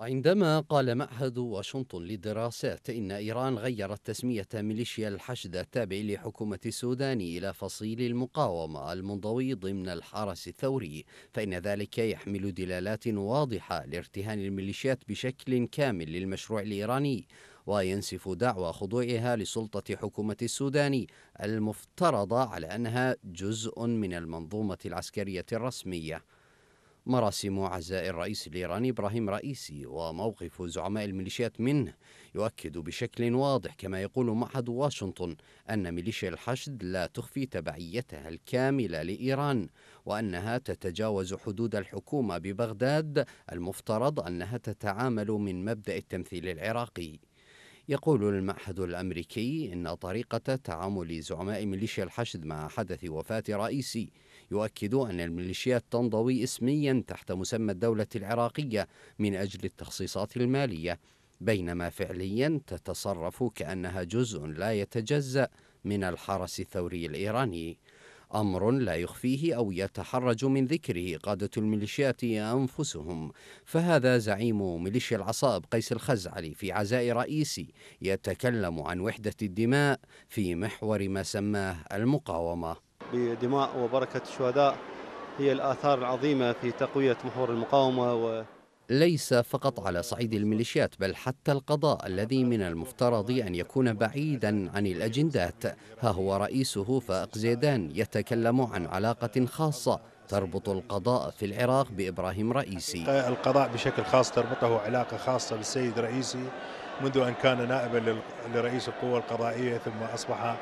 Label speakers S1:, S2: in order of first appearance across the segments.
S1: عندما قال معهد واشنطن للدراسات إن إيران غيرت تسمية ميليشيا الحشد التابع لحكومة السودان إلى فصيل المقاومة المنضوي ضمن الحرس الثوري فإن ذلك يحمل دلالات واضحة لارتهان الميليشيات بشكل كامل للمشروع الإيراني وينسف دعوى خضوعها لسلطة حكومة السودان المفترضة على أنها جزء من المنظومة العسكرية الرسمية مراسم عزاء الرئيس الإيراني إبراهيم رئيسي وموقف زعماء الميليشيات منه يؤكد بشكل واضح كما يقول معهد واشنطن أن ميليشيا الحشد لا تخفي تبعيتها الكاملة لإيران وأنها تتجاوز حدود الحكومة ببغداد المفترض أنها تتعامل من مبدأ التمثيل العراقي يقول المعهد الأمريكي إن طريقة تعامل زعماء ميليشيا الحشد مع حدث وفاة رئيسي يؤكد أن الميليشيات تنضوي اسميا تحت مسمى الدولة العراقية من أجل التخصيصات المالية بينما فعليا تتصرف كأنها جزء لا يتجزأ من الحرس الثوري الإيراني أمر لا يخفيه أو يتحرج من ذكره قادة الميليشيات أنفسهم فهذا زعيم ميليشيا العصائب قيس الخزعلي في عزاء رئيسي يتكلم عن وحدة الدماء في محور ما سماه المقاومة
S2: بدماء وبركة الشهداء هي الآثار العظيمة في تقوية محور المقاومة و
S1: ليس فقط على صعيد الميليشيات بل حتى القضاء الذي من المفترض أن يكون بعيدا عن الأجندات ها هو رئيسه فائق زيدان يتكلم عن علاقة
S3: خاصة تربط القضاء في العراق بإبراهيم رئيسي القضاء بشكل خاص تربطه علاقة خاصة بالسيد رئيسي منذ أن كان نائبا لرئيس القوى القضائية ثم أصبح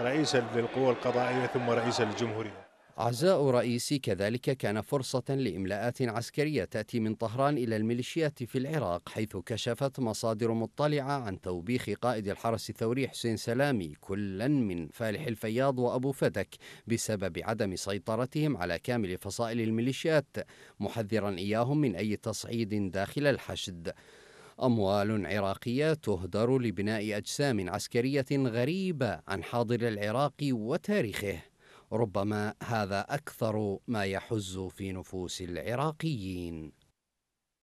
S3: رئيسا للقوى القضائية ثم رئيسا للجمهورية عزاء
S1: رئيسي كذلك كان فرصة لإملاءات عسكرية تأتي من طهران إلى الميليشيات في العراق حيث كشفت مصادر مطلعة عن توبيخ قائد الحرس الثوري حسين سلامي كلا من فالح الفياض وأبو فتك بسبب عدم سيطرتهم على كامل فصائل الميليشيات محذرا إياهم من أي تصعيد داخل الحشد أموال عراقية تهدر لبناء أجسام عسكرية غريبة عن حاضر العراق وتاريخه ربما هذا اكثر ما يحز في نفوس العراقيين